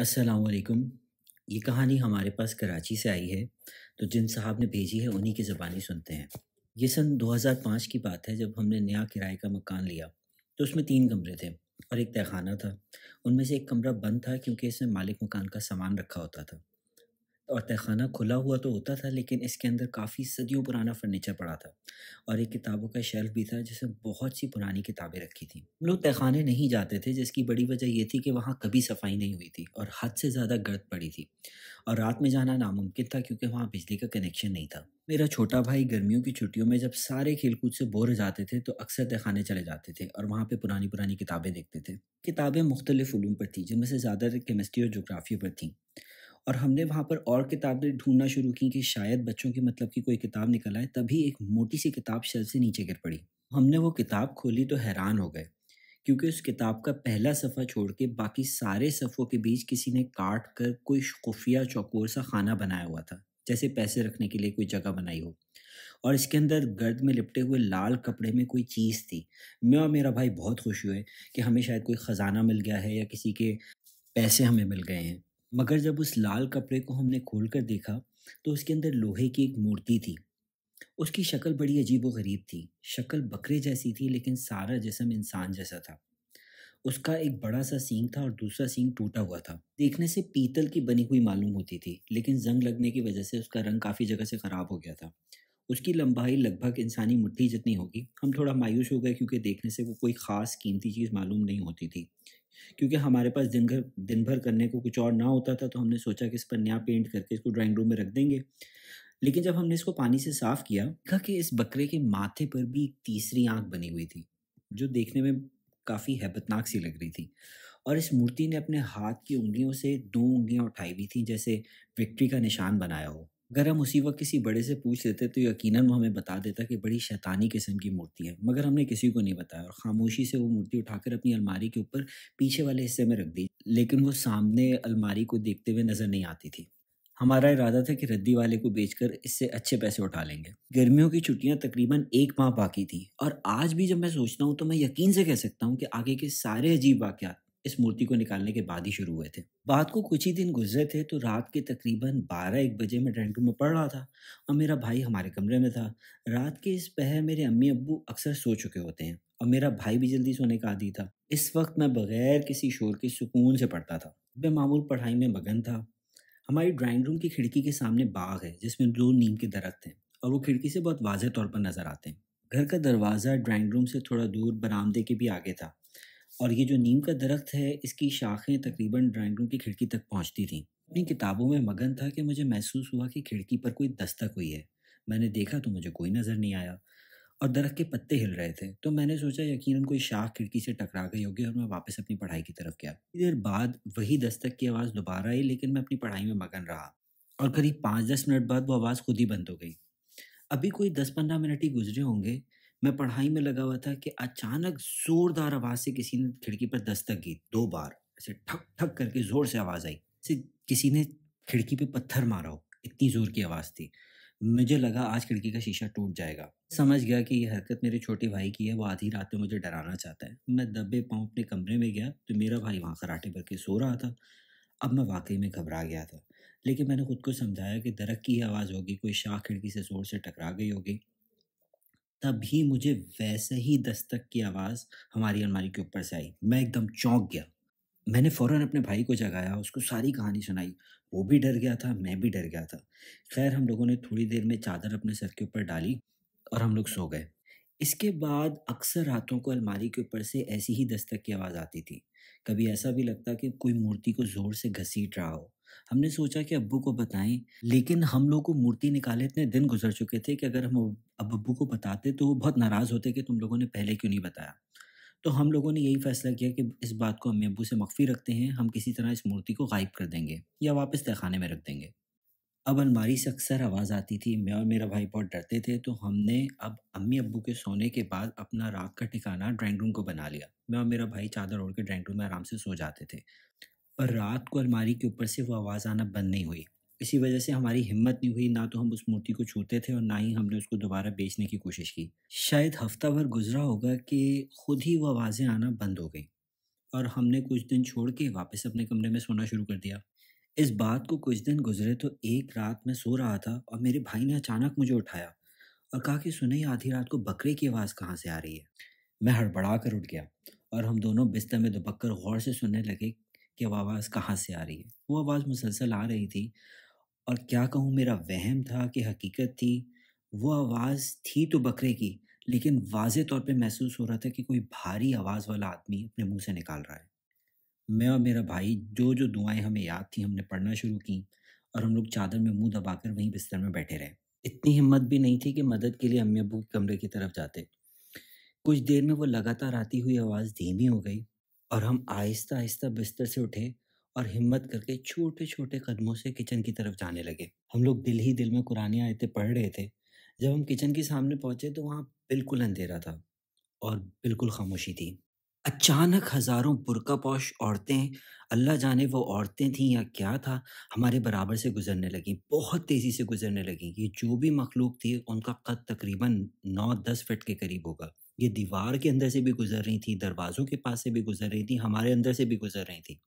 असलकुम ये कहानी हमारे पास कराची से आई है तो जिन साहब ने भेजी है उन्हीं की ज़बानी सुनते हैं ये सन 2005 की बात है जब हमने नया किराए का मकान लिया तो उसमें तीन कमरे थे और एक तहखाना था उनमें से एक कमरा बंद था क्योंकि इसमें मालिक मकान का सामान रखा होता था और तहखाना खुला हुआ तो होता था लेकिन इसके अंदर काफ़ी सदियों पुराना फर्नीचर पड़ा था और एक किताबों का शेल्फ भी था जिसमें बहुत सी पुरानी किताबें रखी थी लोग तहखाने नहीं जाते थे जिसकी बड़ी वजह यह थी कि वहाँ कभी सफाई नहीं हुई थी और हद से ज़्यादा गर्द पड़ी थी और रात में जाना नामुमकिन था क्योंकि वहाँ बिजली का कनेक्शन नहीं था मेरा छोटा भाई गर्मियों की छुट्टियों में जब सारे खेलकूद से बोर हो जाते थे तो अक्सर तहखाने चले जाते थे और वहाँ पे पुरानी पुरानी किताबें देखते थे किताबें मुख्तलिफ पर थी जिनमें से ज़्यादातर केमिस्ट्री और जोग्राफी पर थी और हमने वहाँ पर और किताबें ढूंढना शुरू की कि शायद बच्चों की मतलब की कोई किताब निकल आए तभी एक मोटी सी किताब शेल से नीचे गिर पड़ी हमने वो किताब खोली तो हैरान हो गए क्योंकि उस किताब का पहला सफ़ा छोड़ के बाकी सारे सफ़ों के बीच किसी ने काट कर कोई खुफिया चौकोर सा खाना बनाया हुआ था जैसे पैसे रखने के लिए कोई जगह बनाई हो और इसके अंदर गर्द में लिपटे हुए लाल कपड़े में कोई चीज़ थी मैं और मेरा भाई बहुत खुश हुए कि हमें शायद कोई ख़जाना मिल गया है या किसी के पैसे हमें मिल गए हैं मगर जब उस लाल कपड़े को हमने खोल कर देखा तो उसके अंदर लोहे की एक मूर्ति थी उसकी शक्ल बड़ी अजीब व गरीब थी शक्ल बकरे जैसी थी लेकिन सारा जिसम इंसान जैसा था उसका एक बड़ा सा सींग था और दूसरा सींग टूटा हुआ था देखने से पीतल की बनी हुई मालूम होती थी लेकिन जंग लगने की वजह से उसका रंग काफ़ी जगह से ख़राब हो गया था उसकी लंबाई लगभग इंसानी मुट्ठी जितनी होगी हम थोड़ा मायूस हो गए क्योंकि देखने से वो कोई ख़ास कीमती चीज़ मालूम नहीं होती थी क्योंकि हमारे पास दिन भर दिन भर करने को कुछ और ना होता था तो हमने सोचा कि इस पर नया पेंट करके इसको ड्राइंग रूम में रख देंगे लेकिन जब हमने इसको पानी से साफ किया देखा कि इस बकरे के माथे पर भी एक तीसरी आंख बनी हुई थी जो देखने में काफ़ी हैबतनाक सी लग रही थी और इस मूर्ति ने अपने हाथ की उंगलियों से दो उंगलियां उठाई हुई थी जैसे विक्ट्री का निशान बनाया हो अगर हम उसी वक्त किसी बड़े से पूछ लेते तो यकीन वो हमें बता देता कि बड़ी शैतानी किस्म की मूर्ति है मगर हमने किसी को नहीं बताया और ख़ामोशी से वो मूर्ति उठाकर अपनी अलमारी के ऊपर पीछे वाले हिस्से में रख दी लेकिन वो सामने अलमारी को देखते हुए नज़र नहीं आती थी हमारा इरादा था कि रद्दी वाले को बेचकर इससे अच्छे पैसे उठा लेंगे गर्मियों की छुट्टियां तकरीबन एक माह बाकी थी और आज भी जब मैं सोचता हूँ तो मैं यकीन से कह सकता हूँ कि आगे के सारे अजीब वाक्यात इस मूर्ति को निकालने के बाद ही शुरू हुए थे बाद को कुछ ही दिन गुजरे थे तो रात के तकरीबन बारह एक बजे मैं ड्राइंग रूम में पढ़ रहा था और मेरा भाई हमारे कमरे में था रात के इस पहर मेरे अम्मी अब्बू अक्सर सो चुके होते हैं और मेरा भाई भी जल्दी सोने का आदि था इस वक्त मैं बगैर किसी शोर के सुकून से पढ़ता था बेमामूल पढ़ाई में मगन था हमारी ड्राइंग रूम की खिड़की के सामने बाग है जिसमें दो नीम के दरख्त हैं और वो खिड़की से बहुत वाजह तौर पर नज़र आते हैं घर का दरवाज़ा ड्राइंग रूम से थोड़ा दूर बरामदे के भी आगे था और ये जो नीम का दरख्त है इसकी शाखें तकरीबन ड्राइंग रूम की खिड़की तक पहुँचती थी अपनी किताबों में मगन था कि मुझे महसूस हुआ कि खिड़की पर कोई दस्तक हुई है मैंने देखा तो मुझे कोई नज़र नहीं आया और दरख्त के पत्ते हिल रहे थे तो मैंने सोचा यकीनन कोई शाख खिड़की से टकरा गई होगी और मैं वापस अपनी पढ़ाई की तरफ गया देर बाद वही दस्तक की आवाज़ दोबारा आई लेकिन मैं अपनी पढ़ाई में मगन रहा और करीब पाँच दस मिनट बाद वो आवाज़ खुद ही बंद हो गई अभी कोई दस पंद्रह मिनट ही गुजरे होंगे मैं पढ़ाई में लगा हुआ था कि अचानक जोरदार आवाज़ से किसी ने खिड़की पर दस्तक की दो बार ऐसे ठक ठक करके ज़ोर से आवाज़ आई से किसी ने खिड़की पे पत्थर मारा हो इतनी ज़ोर की आवाज़ थी मुझे लगा आज खिड़की का शीशा टूट जाएगा समझ गया कि ये हरकत मेरे छोटे भाई की है वो आधी रात में मुझे डराना चाहता है मैं दबे पाँव अपने कमरे में गया तो मेरा भाई वहाँ कराटे भर के सो रहा था अब मैं वाकई में घबरा गया था लेकिन मैंने खुद को समझाया कि दरक की आवाज़ होगी कोई शाह खिड़की से ज़ोर से टकरा गई होगी तभी मुझे वैसे ही दस्तक की आवाज़ हमारी अलमारी के ऊपर से आई मैं एकदम चौंक गया मैंने फ़ौरन अपने भाई को जगाया उसको सारी कहानी सुनाई वो भी डर गया था मैं भी डर गया था खैर हम लोगों ने थोड़ी देर में चादर अपने सर के ऊपर डाली और हम लोग सो गए इसके बाद अक्सर रातों को अलमारी के ऊपर से ऐसी ही दस्तक की आवाज़ आती थी कभी ऐसा भी लगता कि कोई मूर्ति को ज़ोर से घसीट रहा हो हमने सोचा कि अब्बू को बताएं लेकिन हम लोग को मूर्ति निकाले इतने दिन गुजर चुके थे कि अगर हम अब अब्बू को बताते तो वो बहुत नाराज़ होते कि तुम लोगों ने पहले क्यों नहीं बताया तो हम लोगों ने यही फैसला किया कि इस बात को अम्मी अबू से मख्फी रखते हैं हम किसी तरह इस मूर्ति को गायब कर देंगे या वापस तहखाने में रख देंगे अब अलमारी से अक्सर आवाज़ आती थी मैं और मेरा भाई बहुत डरते थे तो हमने अब अम्मी अब्बू के सोने के बाद अपना रात का ठिकाना ड्राइंग रूम को बना लिया मैं और मेरा भाई चादर ओढ़ के ड्राइंग रूम में आराम से सो जाते थे पर रात को अलमारी के ऊपर से वो आवाज़ आना बंद नहीं हुई इसी वजह से हमारी हिम्मत नहीं हुई ना तो हम उस मूर्ति को छूते थे और ना ही हमने उसको दोबारा बेचने की कोशिश की शायद हफ्ता भर गुजरा होगा कि खुद ही वो आवाज़ें आना बंद हो गई और हमने कुछ दिन छोड़ के वापस अपने कमरे में सोना शुरू कर दिया इस बात को कुछ दिन गुजरे तो एक रात मैं सो रहा था और मेरे भाई ने अचानक मुझे उठाया और कहा कि ही आधी रात को बकरे की आवाज़ कहाँ से आ रही है मैं हड़बड़ा कर उठ गया और हम दोनों बिस्तर में दुबक कर गौर से सुनने लगे कि अब आवाज़ कहाँ से आ रही है वो आवाज़ मुसलसल आ रही थी और क्या कहूँ मेरा वहम था कि हकीकत थी वो आवाज़ थी तो बकरे की लेकिन वाज तौर पे महसूस हो रहा था कि कोई भारी आवाज़ वाला आदमी अपने मुंह से निकाल रहा है मैं और मेरा भाई जो जो दुआएं हमें याद थी हमने पढ़ना शुरू की और हम लोग चादर में मुंह दबाकर वहीं बिस्तर में बैठे रहे इतनी हिम्मत भी नहीं थी कि मदद के लिए अम्मी अबू के कमरे की तरफ जाते कुछ देर में वो लगातार आती हुई आवाज़ धीमी हो गई और हम आहिस्ता आहिस्ता बिस्तर से उठे और हिम्मत करके छोटे छोटे कदमों से किचन की तरफ जाने लगे हम लोग दिल ही दिल में कुरानी आयतें पढ़ रहे थे जब हम किचन के सामने पहुंचे तो वहाँ बिल्कुल अंधेरा था और बिल्कुल खामोशी थी अचानक हजारों बुरका पौश औरतें अल्लाह जाने वो औरतें थीं या क्या था हमारे बराबर से गुजरने लगी बहुत तेज़ी से गुजरने लगी ये जो भी मखलूक थी उनका कद तकरीबन नौ दस फिट के करीब होगा ये दीवार के अंदर से भी गुजर रही थी दरवाज़ों के पास से भी गुजर रही थी हमारे अंदर से भी गुजर रही थी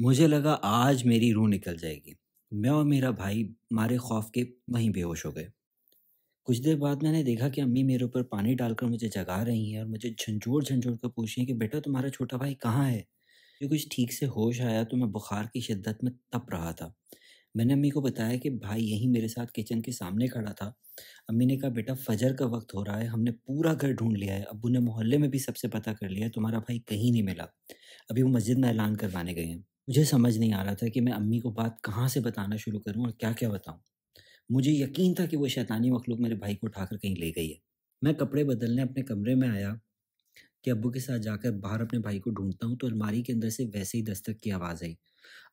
मुझे लगा आज मेरी रूह निकल जाएगी मैं और मेरा भाई मारे खौफ के वहीं बेहोश हो गए कुछ देर बाद मैंने देखा कि अम्मी मेरे ऊपर पानी डालकर मुझे जगा रही हैं और मुझे झंझोड़ झंझोड़ कर पूछ रही हैं कि बेटा तुम्हारा छोटा भाई कहाँ है जो कुछ ठीक से होश आया तो मैं बुखार की शिद्दत में तप रहा था मैंने अम्मी को बताया कि भाई यहीं मेरे साथ किचन के सामने खड़ा था अम्मी ने कहा बेटा फजर का वक्त हो रहा है हमने पूरा घर ढूंढ लिया है अबू ने मोहल्ले में भी सबसे पता कर लिया है तुम्हारा भाई कहीं नहीं मिला अभी वो मस्जिद में ऐलान करवाने गए हैं मुझे समझ नहीं आ रहा था कि मैं अम्मी को बात कहाँ से बताना शुरू करूँ और क्या क्या बताऊँ मुझे यकीन था कि वो शैतानी मखलूक मेरे भाई को उठाकर कहीं ले गई है मैं कपड़े बदलने अपने कमरे में आया कि अबू के साथ जाकर बाहर अपने भाई को ढूंढता हूँ तो अलमारी के अंदर से वैसे ही दस्तक की आवाज़ आई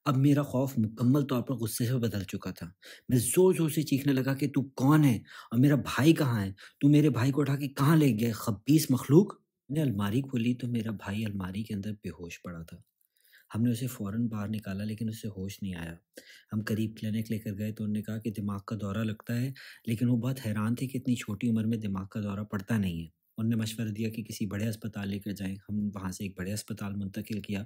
अब मेरा खौफ मुकम्मल तौर पर गुस्से से बदल चुका था मैं ज़ोर ज़ोर से चीखने लगा कि तू कौन है और मेरा भाई कहाँ है तू मेरे भाई को उठा के कहाँ ले गया खब्बीस मखलूक मैंने अलमारी खोली तो मेरा भाई अलमारी के अंदर बेहोश पड़ा था हमने उसे फ़ौर बाहर निकाला लेकिन उसे होश नहीं आया हम करीब क्लिनिक लेकर गए तो उन्होंने कहा कि दिमाग का दौरा लगता है लेकिन वो बहुत हैरान थे कि इतनी छोटी उम्र में दिमाग का दौरा पड़ता नहीं है उनने मशवरा दिया कि किसी बड़े अस्पताल लेकर जाएं हम वहाँ से एक बड़े अस्पताल मुंतकिल किया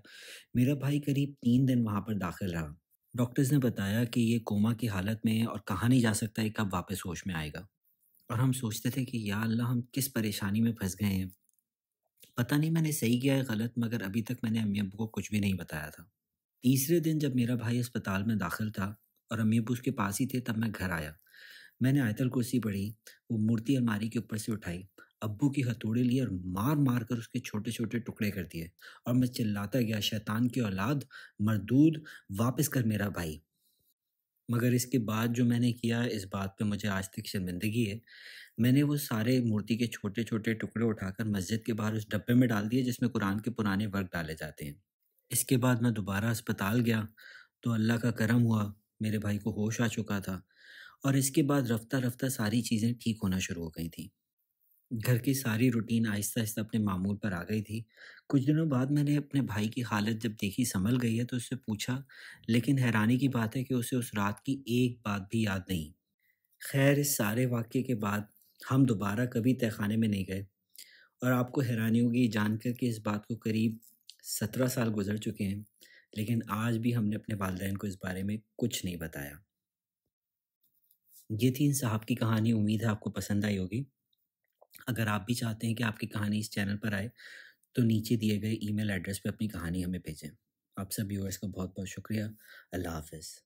मेरा भाई करीब तीन दिन वहाँ पर दाखिल रहा डॉक्टर्स ने बताया कि ये कोमा की हालत में है और कहाँ नहीं जा सकता है कब वापस होश में आएगा और हम सोचते थे कि या अल्लाह हम किस परेशानी में फंस गए हैं पता नहीं मैंने सही किया है गलत मगर अभी तक मैंने अम्मी अबू को कुछ भी नहीं बताया था तीसरे दिन जब मेरा भाई अस्पताल में दाखिल था और अम्मी अबू उसके पास ही थे तब मैं घर आया मैंने आयतल कुर्सी पढ़ी वो मूर्ति अलमारी के ऊपर से उठाई अब्बू की हथौड़ी ली और मार मार कर उसके छोटे छोटे टुकड़े कर दिए और मैं चिल्लाता गया शैतान की औलाद मरदूद वापस कर मेरा भाई मगर इसके बाद जो मैंने किया इस बात पे मुझे आज तक शर्मिंदगी है मैंने वो सारे मूर्ति के छोटे छोटे टुकड़े उठाकर मस्जिद के बाहर उस डब्बे में डाल दिए जिसमें कुरान के पुराने वर्क डाले जाते हैं इसके बाद मैं दोबारा अस्पताल गया तो अल्लाह का करम हुआ मेरे भाई को होश आ चुका था और इसके बाद रफ्ता रफ्ता सारी चीज़ें ठीक होना शुरू हो गई थी घर की सारी रूटीन आहिस्ता-आहिस्ता अपने मामूल पर आ गई थी। कुछ दिनों बाद मैंने अपने भाई की हालत जब देखी संभल गई है तो उससे पूछा, लेकिन हैरानी की बात है कि उसे उस रात की एक बात भी याद नहीं। खैर इस सारे वाक्य के बाद हम दोबारा कभी तहखाने में नहीं गए और आपको हैरानी होगी जानकर कि इस बात को करीब सत्रह साल गुज़र चुके हैं, लेकिन आज भी हमने अपने वालदेन को इस बारे में कुछ नहीं बताया। ये थी इन साहब की कहानी, उम्मीद है आपको पसंद आई होगी। अगर आप भी चाहते हैं कि आपकी कहानी इस चैनल पर आए तो नीचे दिए गए ईमेल एड्रेस पर अपनी कहानी हमें भेजें आप सब व्यूअर्स का बहुत बहुत शुक्रिया अल्लाह हाफिज़